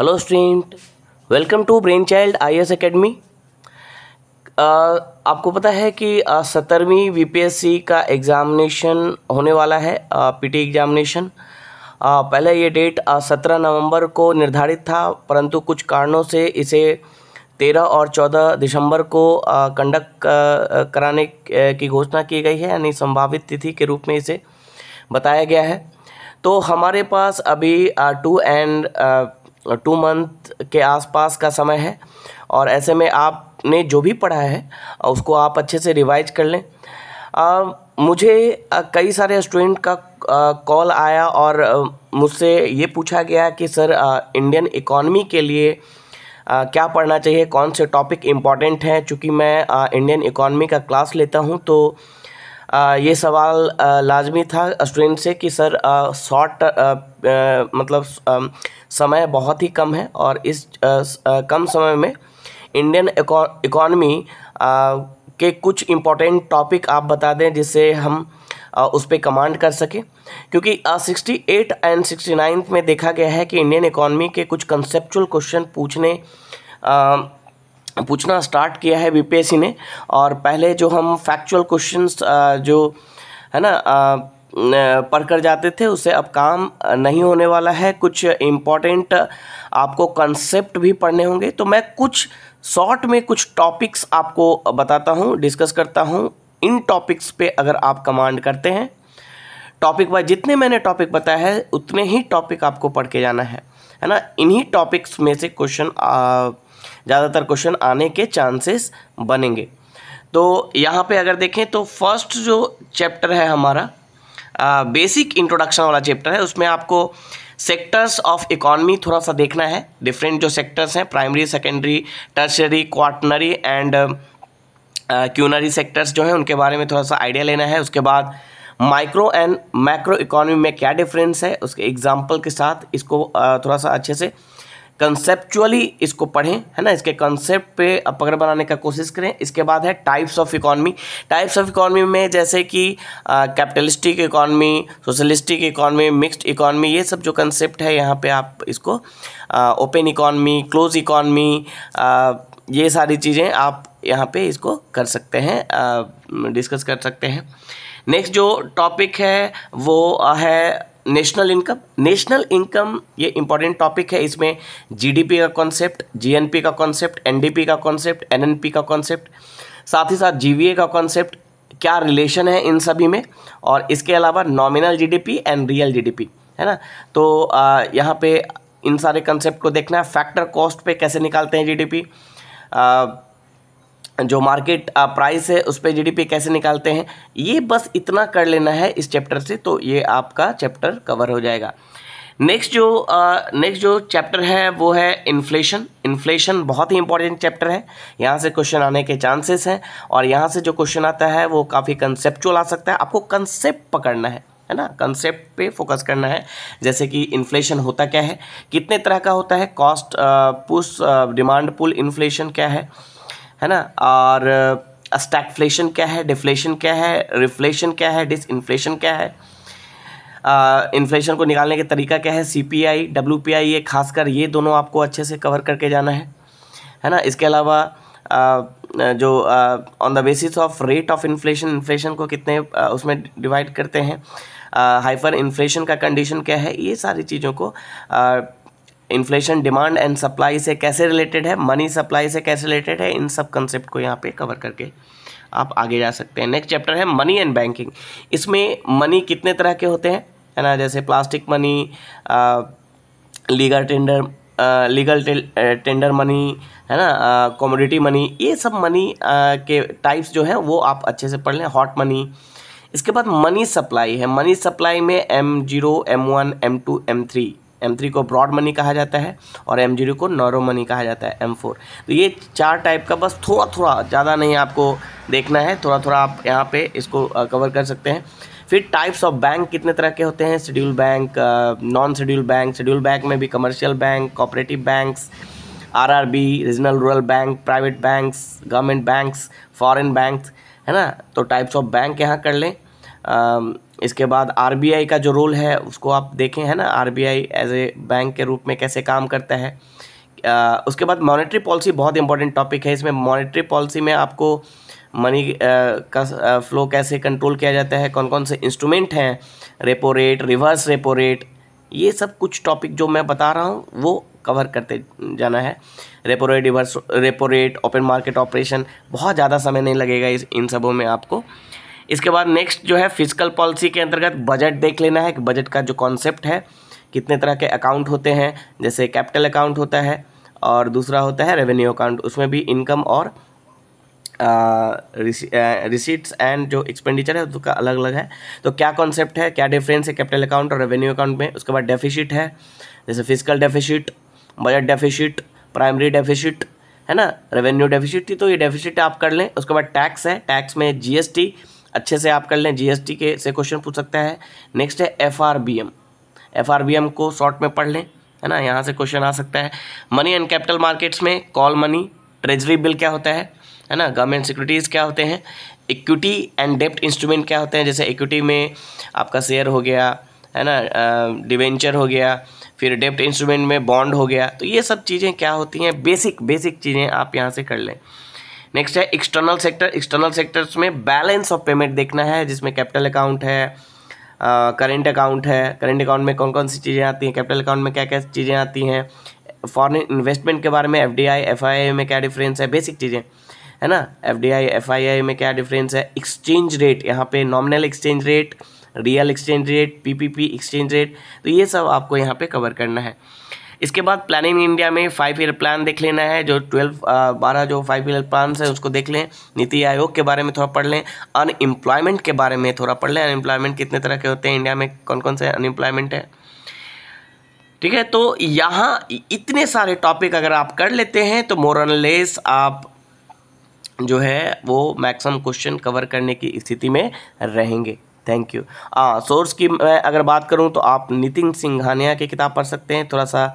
hello student welcome to brain child I S academy आपको पता है कि uh, सत्तरवीं सी का एग्ज़ामिनेशन होने वाला है पीटी uh, एग्ज़ामिनेशन uh, पहले ये डेट सत्रह नवंबर को निर्धारित था परंतु कुछ कारणों से इसे तेरह और चौदह दिसंबर को कंडक्ट कराने की घोषणा की गई है यानी संभावित तिथि के रूप में इसे बताया गया है तो हमारे पास अभी टू एंड टू मंथ के आसपास का समय है और ऐसे में आपने जो भी पढ़ा है उसको आप अच्छे से रिवाइज कर लें आ, मुझे कई सारे स्टूडेंट का कॉल आया और मुझसे ये पूछा गया कि सर इंडियन इकॉनमी के लिए आ, क्या पढ़ना चाहिए कौन से टॉपिक इम्पॉर्टेंट हैं चूँकि मैं आ, इंडियन इकॉनमी का क्लास लेता हूँ तो आ, ये सवाल लाजमी था स्टूडेंट से कि सर शॉर्ट मतलब समय बहुत ही कम है और इस कम समय में इंडियन इकॉनमी के कुछ इम्पोर्टेंट टॉपिक आप बता दें जिससे हम उस पर कमांड कर सकें क्योंकि sixty eight and sixty ninth में देखा गया है कि इंडियन इकोनॉमी के कुछ कंसेप्चुअल क्वेश्चन पूछने आ, पूछना स्टार्ट किया है बीपीएससी ने और पहले जो हम फैक्चुअल क्वेश्चंस जो है ना पढ़कर जाते थे उसे अब काम नहीं होने वाला है कुछ इम्पॉर्टेंट आपको कंसेप्ट भी पढ़ने होंगे तो मैं कुछ शॉर्ट में कुछ टॉपिक्स आपको बताता हूँ डिस्कस करता हूँ इन टॉपिक्स पे अगर आप कमांड करते हैं टॉपिक वाइज जितने मैंने टॉपिक बताया है उतने ही टॉपिक आपको पढ़ के जाना है है ना इन्हीं टॉपिक्स में से क्वेश्चन ज़्यादातर क्वेश्चन आने के चांसेस बनेंगे तो यहाँ पे अगर देखें तो फर्स्ट जो चैप्टर है हमारा बेसिक इंट्रोडक्शन वाला चैप्टर है उसमें आपको सेक्टर्स ऑफ इकोनॉमी थोड़ा सा देखना है डिफरेंट जो सेक्टर्स हैं primary secondary tertiary quaternary and quinary sectors जो हैं उनके बारे में थोड़ा सा आइडिया लेना है उसके बाद माइक्रो एंड मैक्रो इकोनॉमी में क्या डिफरेंस है उसके एग्जाम्पल के साथ इसको थोड़ा सा अच्छे से कंसेप्चुअली इसको पढ़ें है ना इसके कंसेप्ट पे पकड़ बनाने का कोशिश करें इसके बाद है types of economy types of economy में जैसे कि capitalistic economy socialistic economy mixed economy ये सब जो कंसेप्ट है यहाँ पे आप इसको ओपन इकॉनमी क्लोज इकॉनमी ये सारी चीज़ें आप यहाँ पे इसको कर सकते हैं डिस्कस कर सकते हैं नेक्स्ट जो टॉपिक है वो है नेशनल इनकम नेशनल इनकम ये इंपॉर्टेंट टॉपिक है इसमें जीडीपी का कॉन्सेप्ट जीएनपी का कॉन्सेप्ट एनडीपी का कॉन्सेप्ट एनएनपी का कॉन्सेप्ट साथ ही साथ जीवीए का कॉन्सेप्ट क्या रिलेशन है इन सभी में और इसके अलावा nominal GDP and real GDP है ना तो यहाँ पे इन सारे कॉन्सेप्ट को देखना है फैक्टर कॉस्ट पे कैसे निकालते हैं जीडीपी जो मार्केट प्राइस है उस पर जी कैसे निकालते हैं ये बस इतना कर लेना है इस चैप्टर से तो ये आपका चैप्टर कवर हो जाएगा नेक्स्ट जो नेक्स्ट जो चैप्टर है वो है इन्फ्लेशन इन्फ्लेशन बहुत ही इंपॉर्टेंट चैप्टर है यहाँ से क्वेश्चन आने के चांसेस हैं और यहाँ से जो क्वेश्चन आता है वो काफ़ी कंसेप्चुअल आ सकता है आपको कंसेप्ट पकड़ना है है ना कंसेप्ट पे फोकस करना है जैसे कि इन्फ्लेशन होता क्या है कितने तरह का होता है कॉस्ट पुस डिमांड पुल इन्फ्लेशन क्या है है ना और स्टैकफ्लेशन क्या है डिफ्लेशन क्या है रिफ्लेशन क्या है डिस इन्फ्लेशन क्या है इन्फ्लेशन को निकालने का तरीका क्या है C P I W P I ये खासकर ये दोनों आपको अच्छे से कवर करके जाना है है ना इसके अलावा जो on the basis of rate of inflation inflation को कितने आ, उसमें डिवाइड करते हैं हाइपर इन्फ्लेशन का कंडीशन क्या है ये सारी चीज़ों को आ, इन्फ्लेशन डिमांड एंड सप्लाई से कैसे रिलेटेड है मनी सप्लाई से कैसे रिलेटेड है इन सब कंसेप्ट को यहाँ पे कवर करके आप आगे जा सकते हैं नेक्स्ट चैप्टर है मनी एंड बैंकिंग इसमें मनी कितने तरह के होते हैं है ना जैसे plastic money legal tender legal tender money है ना कॉमोडिटी मनी ये सब मनी के टाइप्स जो हैं वो आप अच्छे से पढ़ लें हॉट मनी इसके बाद मनी सप्लाई है मनी सप्लाई में M zero M one M two M three M three को ब्रॉड मनी कहा जाता है और एम जीरो को नॉरो मनी कहा जाता है एम फोर तो ये चार टाइप का बस थोड़ा थोड़ा ज़्यादा नहीं आपको देखना है थोड़ा थोड़ा आप यहाँ पे इसको कवर कर सकते हैं फिर टाइप्स ऑफ बैंक कितने तरह के होते हैं schedule bank non schedule bank schedule bank में भी कमर्शियल बैंक कॉपरेटिव बैंक्स बी regional rural bank private banks government banks foreign banks है ना तो टाइप्स ऑफ बैंक यहाँ कर लें Um, इसके बाद आरबीआई का जो रोल है उसको आप देखें है ना आरबीआई एज ए बैंक के रूप में कैसे काम करता है uh, उसके बाद मॉनेटरी पॉलिसी बहुत इंपॉर्टेंट टॉपिक है इसमें मॉनेटरी पॉलिसी में आपको मनी uh, का फ्लो uh, कैसे कंट्रोल किया जाता है कौन कौन से इंस्ट्रूमेंट हैं repo rate reverse repo rate ये सब कुछ टॉपिक जो मैं बता रहा हूँ वो कवर करते जाना है repo rate reverse repo rate open market operation बहुत ज़्यादा समय नहीं लगेगा इस इन सबों में आपको इसके बाद नेक्स्ट जो है फिजिकल पॉलिसी के अंतर्गत बजट देख लेना है कि बजट का जो कॉन्सेप्ट है कितने तरह के अकाउंट होते हैं जैसे कैपिटल अकाउंट होता है और दूसरा होता है रेवेन्यू अकाउंट उसमें भी इनकम और रिसीट्स एंड जो एक्सपेंडिचर है उसका अलग अलग है तो क्या कॉन्सेप्ट है क्या डिफरेंस है कैपिटल अकाउंट और रेवेन्यू अकाउंट में उसके बाद डेफिशिट है जैसे physical deficit budget deficit primary deficit है ना रेवेन्यू डेफिशिट थी तो ये डेफिशिट आप कर लें उसके बाद टैक्स है टैक्स में जीएसटी अच्छे से आप कर लें जीएसटी के से क्वेश्चन पूछ सकता है नेक्स्ट है एफआरबीएम एफआरबीएम को शॉर्ट में पढ़ लें है ना यहाँ से क्वेश्चन आ सकता है मनी एंड कैपिटल मार्केट्स में कॉल मनी ट्रेजरी बिल क्या होता है है ना गवर्नमेंट सिक्योरिटीज़ क्या होते हैं इक्विटी एंड डेप्ट इंस्ट्रूमेंट क्या होते हैं जैसे इक्विटी में आपका शेयर हो गया है ना डिवेंचर हो गया फिर डेप्ट इंस्ट्रूमेंट में बॉन्ड हो गया तो ये सब चीज़ें क्या होती हैं बेसिक बेसिक चीज़ें आप यहाँ से कर लें नेक्स्ट है एक्सटर्नल सेक्टर एक्सटर्नल सेक्टर्स में बैलेंस ऑफ पेमेंट देखना है जिसमें कैपिटल अकाउंट है करेंट अकाउंट है करेंट अकाउंट में कौन कौन सी चीज़ें आती हैं कैपिटल अकाउंट में क्या क्या चीज़ें आती हैं फॉरन इन्वेस्टमेंट के बारे में F D I F I I में क्या डिफरेंस है बेसिक चीज़ें है ना F D I F I I में क्या डिफरेंस है एक्सचेंज रेट यहाँ पे nominal exchange rate real exchange rate PPP exchange rate तो ये सब आपको यहाँ पे कवर करना है इसके बाद प्लानिंग इंडिया में फाइव ईयर प्लान देख लेना है जो ट्वेल्व बारह जो फाइव ईयर प्लान है उसको देख लें नीति आयोग के बारे में थोड़ा पढ़ लें अनएम्प्लॉयमेंट के बारे में थोड़ा पढ़ लें अनएम्प्लॉयमेंट कितने तरह के होते हैं इंडिया में कौन कौन से अनएम्प्लॉयमेंट है ठीक है तो यहाँ इतने सारे टॉपिक अगर आप कर लेते हैं तो मोरनलेस आप जो है वो मैक्सिमम क्वेश्चन कवर करने की स्थिति में रहेंगे थैंक यू हाँ सोर्स की मैं अगर बात करूँ तो आप नितिन सिंघानिया की किताब पढ़ सकते हैं थोड़ा सा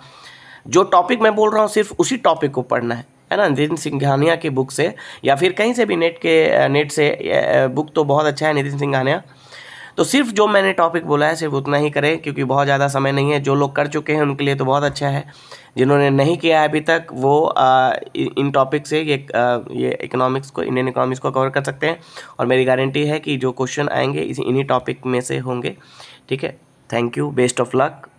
जो टॉपिक मैं बोल रहा हूँ सिर्फ उसी टॉपिक को पढ़ना है है ना नितिन सिंघानिया की बुक से या फिर कहीं से भी नेट के नेट से बुक तो बहुत अच्छा है नितिन सिंघानिया तो सिर्फ जो मैंने टॉपिक बोला है सिर्फ उतना ही करें क्योंकि बहुत ज़्यादा समय नहीं है जो लोग कर चुके हैं उनके लिए तो बहुत अच्छा है जिन्होंने नहीं किया है अभी तक वो आ, इन टॉपिक से ये आ, ये इकोनॉमिक्स को इंडियन इकोनॉमिक्स को कवर कर सकते हैं और मेरी गारंटी है कि जो क्वेश्चन आएंगे इसी इन्हीं टॉपिक में से होंगे ठीक है thank you best of luck